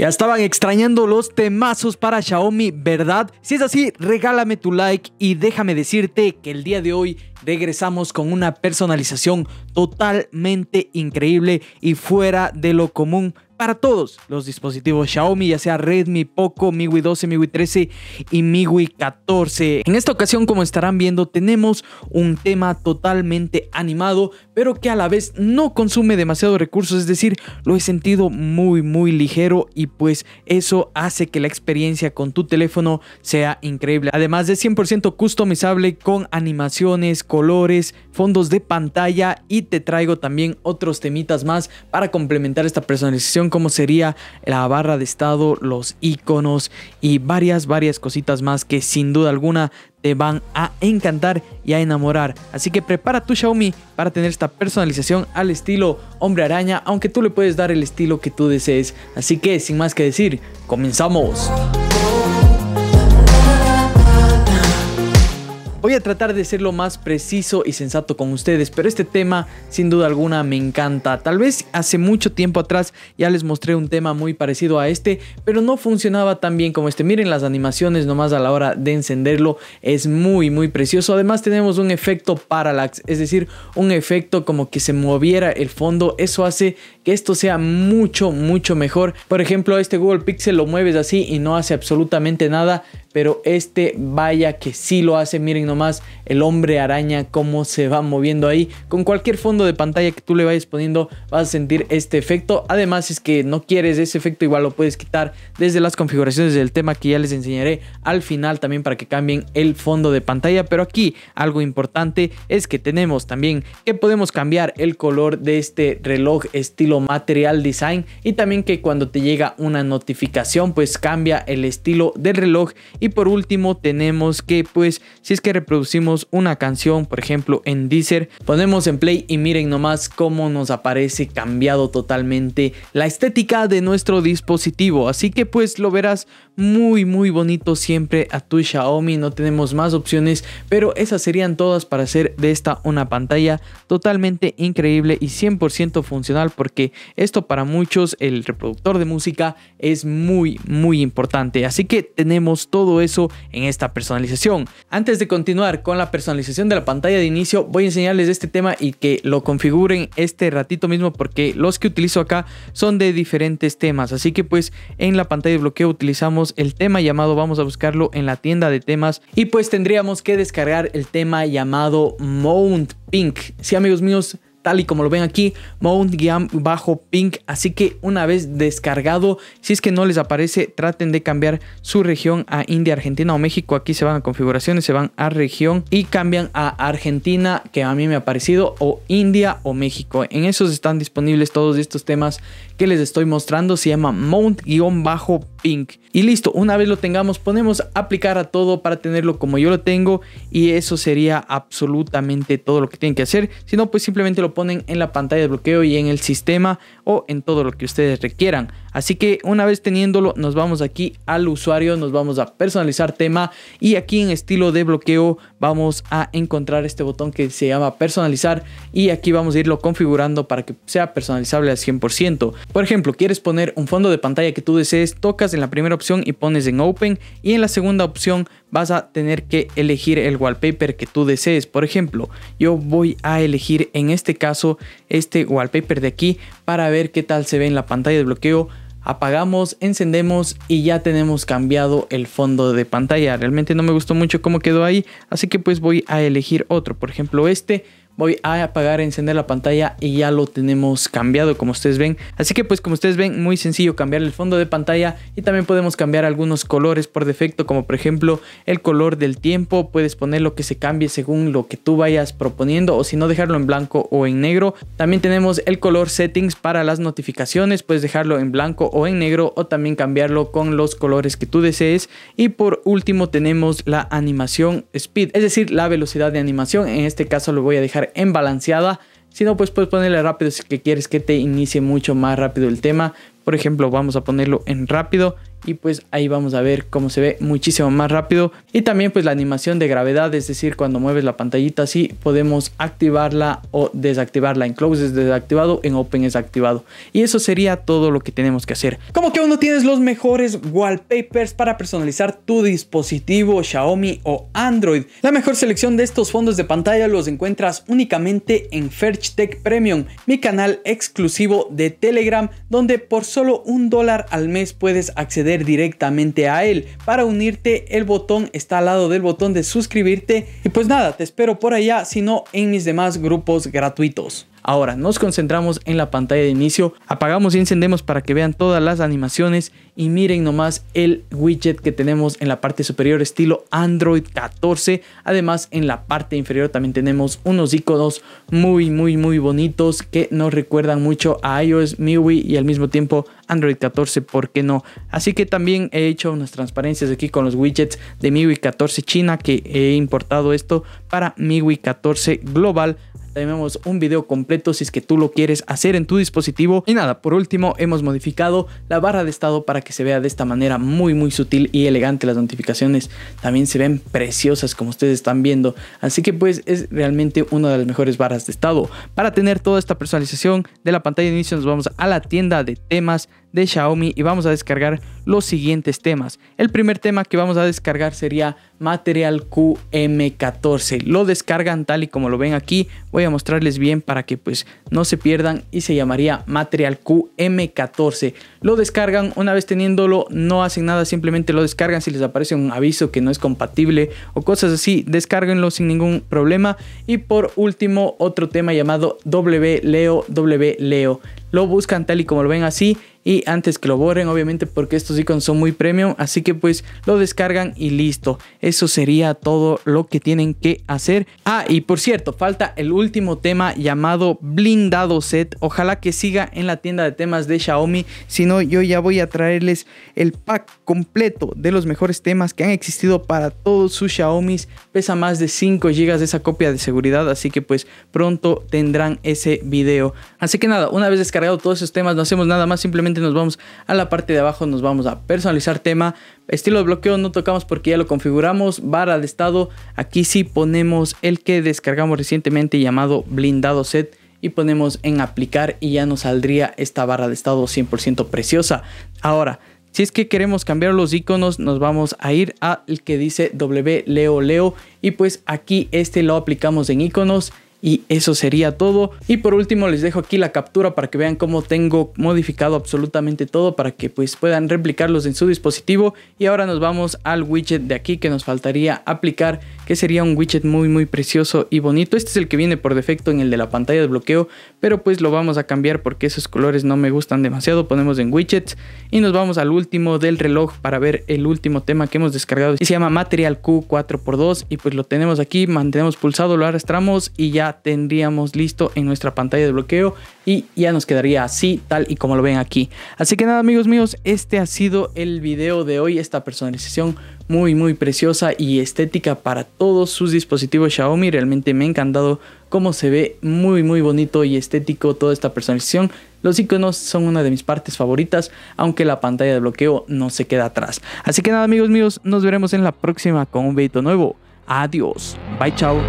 Ya estaban extrañando los temazos para Xiaomi, ¿verdad? Si es así, regálame tu like y déjame decirte que el día de hoy regresamos con una personalización totalmente increíble y fuera de lo común para todos los dispositivos Xiaomi, ya sea Redmi, Poco, MIUI 12, MIUI 13 y MIUI 14. En esta ocasión, como estarán viendo, tenemos un tema totalmente animado, pero que a la vez no consume demasiado recursos, es decir, lo he sentido muy muy ligero y pues eso hace que la experiencia con tu teléfono sea increíble. Además de 100% customizable con animaciones, colores, fondos de pantalla y te traigo también otros temitas más para complementar esta personalización como sería la barra de estado, los iconos y varias, varias cositas más que sin duda alguna te van a encantar y a enamorar. Así que prepara tu Xiaomi para tener esta personalización al estilo hombre araña, aunque tú le puedes dar el estilo que tú desees. Así que sin más que decir, comenzamos. Voy a tratar de ser lo más preciso y sensato con ustedes, pero este tema sin duda alguna me encanta. Tal vez hace mucho tiempo atrás ya les mostré un tema muy parecido a este, pero no funcionaba tan bien como este. Miren las animaciones nomás a la hora de encenderlo, es muy muy precioso. Además tenemos un efecto parallax, es decir, un efecto como que se moviera el fondo. Eso hace que esto sea mucho mucho mejor. Por ejemplo, este Google Pixel lo mueves así y no hace absolutamente nada, pero este vaya que sí lo hace. Miren nomás el hombre araña cómo se va moviendo ahí. Con cualquier fondo de pantalla que tú le vayas poniendo vas a sentir este efecto. Además, es que no quieres ese efecto, igual lo puedes quitar desde las configuraciones del tema que ya les enseñaré al final también para que cambien el fondo de pantalla. Pero aquí algo importante es que tenemos también que podemos cambiar el color de este reloj estilo material design y también que cuando te llega una notificación pues cambia el estilo del reloj y por último tenemos que pues si es que reproducimos una canción por ejemplo en Deezer, ponemos en play y miren nomás cómo nos aparece cambiado totalmente la estética de nuestro dispositivo. Así que pues lo verás muy muy bonito siempre a tu Xiaomi, no tenemos más opciones, pero esas serían todas para hacer de esta una pantalla totalmente increíble y 100% funcional porque esto para muchos el reproductor de música es muy muy importante. Así que tenemos todo eso en esta personalización. Antes de continuar con la personalización de la pantalla de inicio, voy a enseñarles este tema y que lo configuren este ratito mismo porque los que utilizo acá son de diferentes temas. Así que pues en la pantalla de bloqueo utilizamos el tema llamado, vamos a buscarlo en la tienda de temas y pues tendríamos que descargar el tema llamado Mount Pink. si amigos míos, tal y como lo ven aquí, mount-pink. bajo Así que una vez descargado, si es que no les aparece, traten de cambiar su región a India, Argentina o México. Aquí se van a configuraciones, se van a región y cambian a Argentina, que a mí me ha parecido, o India o México. En esos están disponibles todos estos temas que les estoy mostrando. Se llama mount-pink. bajo Y listo, una vez lo tengamos, ponemos aplicar a todo para tenerlo como yo lo tengo. Y eso sería absolutamente todo lo que tienen que hacer. Si no, pues simplemente lo ponen en la pantalla de bloqueo y en el sistema o en todo lo que ustedes requieran. Así que una vez teniéndolo, nos vamos aquí al usuario, nos vamos a personalizar tema y aquí en estilo de bloqueo vamos a encontrar este botón que se llama personalizar y aquí vamos a irlo configurando para que sea personalizable al 100%. Por ejemplo, quieres poner un fondo de pantalla que tú desees, tocas en la primera opción y pones en open y en la segunda opción vas a tener que elegir el wallpaper que tú desees. Por ejemplo, yo voy a elegir en este caso este wallpaper de aquí para ver qué tal se ve en la pantalla de bloqueo apagamos, encendemos y ya tenemos cambiado el fondo de pantalla. Realmente no me gustó mucho cómo quedó ahí, así que pues voy a elegir otro. Por ejemplo, este voy a apagar, encender la pantalla y ya lo tenemos cambiado como ustedes ven. Así que pues como ustedes ven, muy sencillo cambiar el fondo de pantalla y también podemos cambiar algunos colores por defecto, como por ejemplo el color del tiempo. Puedes poner lo que se cambie según lo que tú vayas proponiendo o si no dejarlo en blanco o en negro. También tenemos el color settings para las notificaciones. Puedes dejarlo en blanco o en negro o también cambiarlo con los colores que tú desees. Y por último tenemos la animación speed, es decir, la velocidad de animación. En este caso lo voy a dejar en balanceada. Si no, pues puedes ponerle rápido si que quieres que te inicie mucho más rápido el tema. Por ejemplo, vamos a ponerlo en rápido y pues ahí vamos a ver cómo se ve muchísimo más rápido y también pues la animación de gravedad es decir cuando mueves la pantallita así podemos activarla o desactivarla en close es desactivado en open es activado y eso sería todo lo que tenemos que hacer como que aún no tienes los mejores wallpapers para personalizar tu dispositivo Xiaomi o Android la mejor selección de estos fondos de pantalla los encuentras únicamente en Ferch Tech Premium mi canal exclusivo de Telegram donde por solo un dólar al mes puedes acceder directamente a él. Para unirte el botón está al lado del botón de suscribirte y pues nada, te espero por allá, sino en mis demás grupos gratuitos. Ahora nos concentramos en la pantalla de inicio, apagamos y encendemos para que vean todas las animaciones y miren nomás el widget que tenemos en la parte superior estilo Android 14. Además en la parte inferior también tenemos unos iconos muy muy muy bonitos que nos recuerdan mucho a iOS, MIUI y al mismo tiempo Android 14, ¿por qué no? Así que también he hecho unas transparencias aquí con los widgets de MIUI 14 China que he importado esto para MIUI 14 Global tenemos un video completo si es que tú lo quieres hacer en tu dispositivo. Y nada, por último hemos modificado la barra de estado para que se vea de esta manera muy muy sutil y elegante. Las notificaciones también se ven preciosas como ustedes están viendo. Así que pues es realmente una de las mejores barras de estado. Para tener toda esta personalización de la pantalla de inicio nos vamos a la tienda de temas de Xiaomi y vamos a descargar los siguientes temas. El primer tema que vamos a descargar sería Material QM14. Lo descargan tal y como lo ven aquí. Voy a mostrarles bien para que pues no se pierdan y se llamaría Material QM14. Lo descargan una vez teniéndolo, no hacen nada, simplemente lo descargan si les aparece un aviso que no es compatible o cosas así, descárguenlo sin ningún problema. Y por último, otro tema llamado WLEO, lo buscan tal y como lo ven así y antes que lo borren obviamente porque estos iconos son muy premium así que pues lo descargan y listo eso sería todo lo que tienen que hacer ah y por cierto falta el último tema llamado blindado set ojalá que siga en la tienda de temas de Xiaomi si no yo ya voy a traerles el pack completo de los mejores temas que han existido para todos sus Xiaomis pesa más de 5 GB de esa copia de seguridad así que pues pronto tendrán ese video así que nada una vez descargado todos esos temas, no hacemos nada más, simplemente nos vamos a la parte de abajo, nos vamos a personalizar tema, estilo de bloqueo no tocamos porque ya lo configuramos, barra de estado, aquí si ponemos el que descargamos recientemente llamado blindado set y ponemos en aplicar y ya nos saldría esta barra de estado 100% preciosa. Ahora, si es que queremos cambiar los iconos, nos vamos a ir al que dice W Leo Leo y pues aquí este lo aplicamos en iconos y eso sería todo. Y por último les dejo aquí la captura para que vean cómo tengo modificado absolutamente todo para que pues puedan replicarlos en su dispositivo. Y ahora nos vamos al widget de aquí que nos faltaría aplicar que sería un widget muy muy precioso y bonito. Este es el que viene por defecto en el de la pantalla de bloqueo, pero pues lo vamos a cambiar porque esos colores no me gustan demasiado. Ponemos en widgets y nos vamos al último del reloj para ver el último tema que hemos descargado. Y se llama Material Q 4x2 y pues lo tenemos aquí, mantenemos pulsado, lo arrastramos y ya tendríamos listo en nuestra pantalla de bloqueo y ya nos quedaría así, tal y como lo ven aquí. Así que nada amigos míos, este ha sido el video de hoy, esta personalización muy muy preciosa y estética para todos sus dispositivos Xiaomi. Realmente me ha encantado cómo se ve muy muy bonito y estético toda esta personalización. Los iconos son una de mis partes favoritas, aunque la pantalla de bloqueo no se queda atrás. Así que nada amigos míos, nos veremos en la próxima con un video nuevo. Adiós, bye chao.